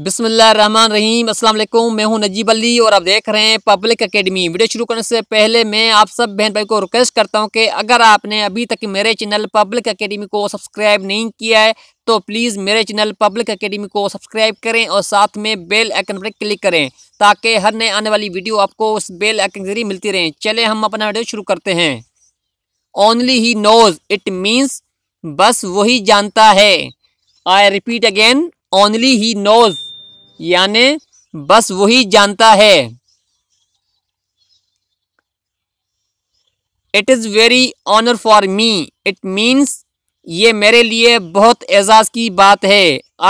बिसमीम अल्लाम मैं हूं नजीब अली और आप देख रहे हैं पब्लिक एकेडमी वीडियो शुरू करने से पहले मैं आप सब बहन भाई को रिक्वेस्ट करता हूं कि अगर आपने अभी तक मेरे चैनल पब्लिक एकेडमी को सब्सक्राइब नहीं किया है तो प्लीज़ मेरे चैनल पब्लिक एकेडमी को सब्सक्राइब करें और साथ में बेल आइकन पर क्लिक करें ताकि हर नए आने वाली वीडियो आपको उस बेल आइकन के जरिए मिलती रहें चले हम अपना वीडियो शुरू करते हैं only he knows it means बस वही जानता है I repeat again only he knows यानि बस वही जानता है it is very honour for me it means ये मेरे लिए बहुत एजाज की बात है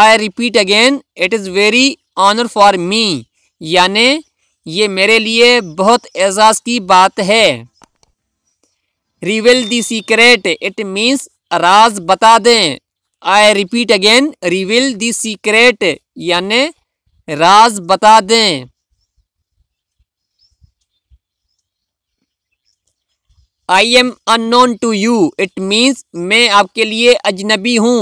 I repeat again it is very honour for me यानि ये मेरे लिए बहुत एजाज की बात है reveal the secret it means राज बता दें I repeat again reveal the secret यानि राज बता दें I am unknown to you it means मैं आपके लिए अजनबी हूँ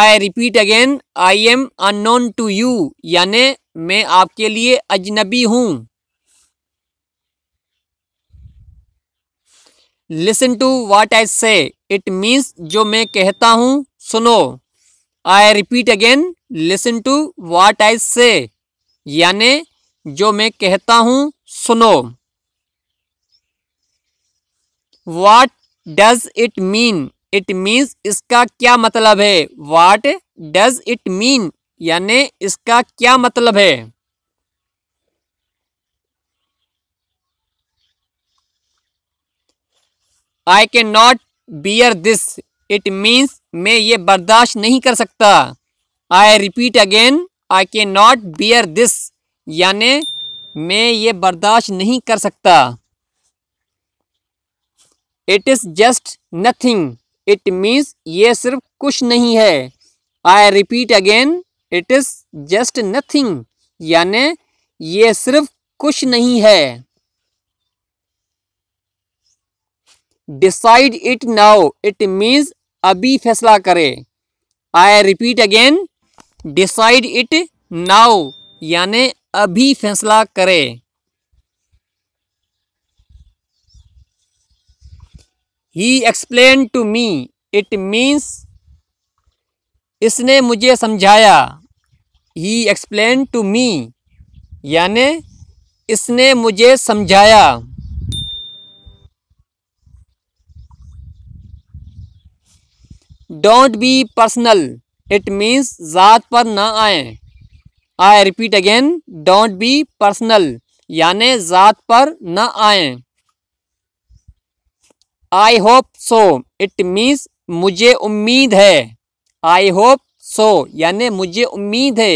I repeat again I am unknown to you यानि मैं आपके लिए अजनबी हूँ लिसन टू वाट आई से इट मीन्स जो मैं कहता हूँ सुनो I repeat again listen to what I say यानि जो मैं कहता हूँ सुनो what does it mean it means इसका क्या मतलब है वाट डज इट मीन यानि इसका क्या मतलब है I can not bear this it means मैं ये बर्दाश्त नहीं कर सकता आई रिपीट अगेन आई के नॉट बियर दिस यानि मैं ये बर्दाश्त नहीं कर सकता it is just nothing it means ये सिर्फ कुछ नहीं है I repeat again it is just nothing यानि ये सिर्फ कुछ नहीं है decide it now it means अभी फैसला करे I repeat again decide it now यानि अभी फैसला करे he explain to me it means इसने मुझे समझाया ही एक्सप्लेन टू मी यानि इसने मुझे समझाया don't be personal it means ज़ात पर ना आए I repeat again don't be personal यानि ज़ात पर ना आए I hope so it means मुझे उम्मीद है आई होप सो यानि मुझे उम्मीद है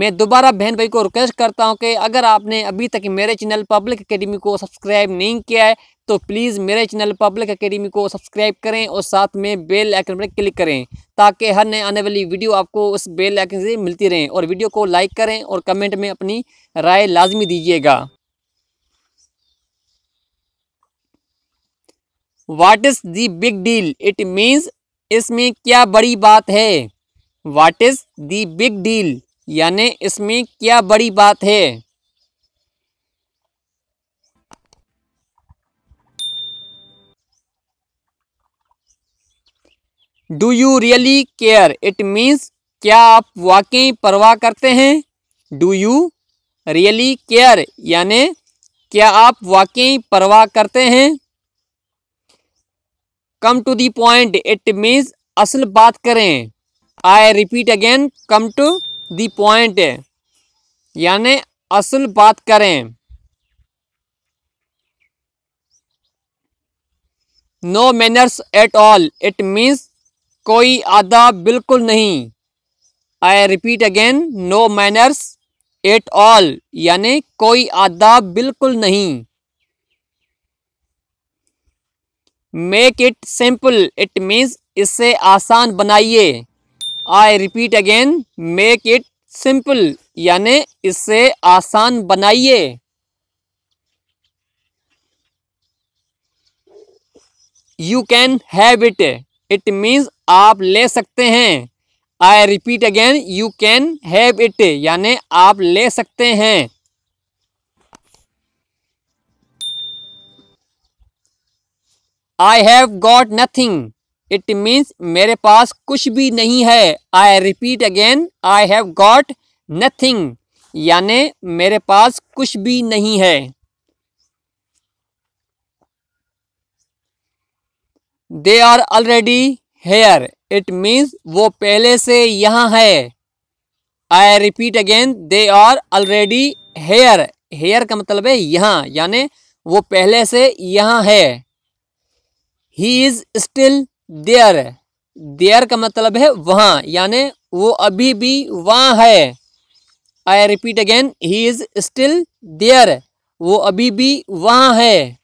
मैं दोबारा बहन भाई को रिक्वेस्ट करता हूं कि अगर आपने अभी तक मेरे चैनल पब्लिक अकेडमी को सब्सक्राइब नहीं किया है तो प्लीज़ मेरे चैनल पब्लिक अकेडमी को सब्सक्राइब करें और साथ में बेल आइकन पर क्लिक करें ताकि हर नए आने वाली वीडियो आपको उस बेल आइकन से मिलती रहें और वीडियो को लाइक करें और कमेंट में अपनी राय लाजमी दीजिएगा what is the big deal it means इसमें क्या बड़ी बात है what is the big deal यानी इसमें क्या बड़ी बात है do you really care it means क्या आप वाकई परवाह करते हैं डू यू रियली केयर यानि क्या आप वाकई परवाह करते हैं come to the point it means असल बात करें I repeat again come to the point यानि असल बात करें no manners at all it means कोई आदाब बिल्कुल नहीं I repeat again no manners at all यानी कोई आदाब बिल्कुल नहीं make it simple it means इसे आसान बनाइए I repeat again make it simple यानी इसे आसान बनाइए you can have it it means आप ले सकते हैं I repeat again you can have it यानी आप ले सकते हैं I have got nothing it means मेरे पास कुछ भी नहीं है I repeat again I have got nothing यानि मेरे पास कुछ भी नहीं है they are already here it means वो पहले से यहाँ है I repeat again they are already here here का मतलब है यहाँ यानि वो पहले से यहाँ है he is still there there का मतलब है वहाँ यानि वो अभी भी वहाँ है I repeat again he is still there वो अभी भी वहाँ है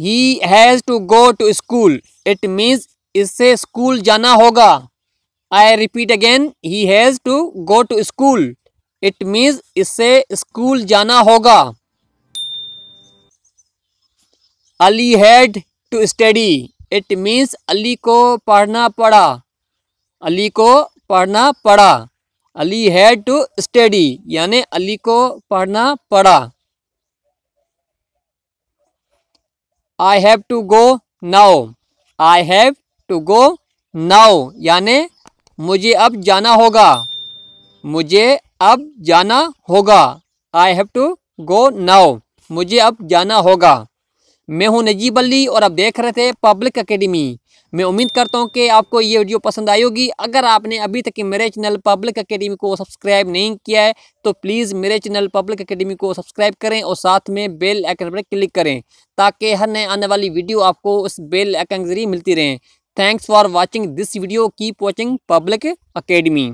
he has to go to school it means इससे स्कूल जाना होगा I repeat again he has to go to school it means इससे स्कूल जाना होगा Ali had to study it means Ali को पढ़ना पड़ा अली को पढ़ना पड़ा अली हैड टू स्टडी यानि अली को पढ़ना पड़ा आई हैव टू गो नाओ आई हैव टू गो नाओ यानि मुझे अब जाना होगा मुझे अब जाना होगा I have to go now मुझे अब जाना होगा मैं हूँ नजीब अली और आप देख रहे थे पब्लिक अकेडमी मैं उम्मीद करता हूँ कि आपको ये वीडियो पसंद आई होगी अगर आपने अभी तक मेरे चैनल पब्लिक अकेडमी को सब्सक्राइब नहीं किया है तो प्लीज़ मेरे चैनल पब्लिक अकेडमी को सब्सक्राइब करें और साथ में बेल आइकन पर क्लिक करें ताकि हर नए आने वाली वीडियो आपको उस बेल आइकन के जरिए मिलती रहें thanks for watching this video keep watching public academy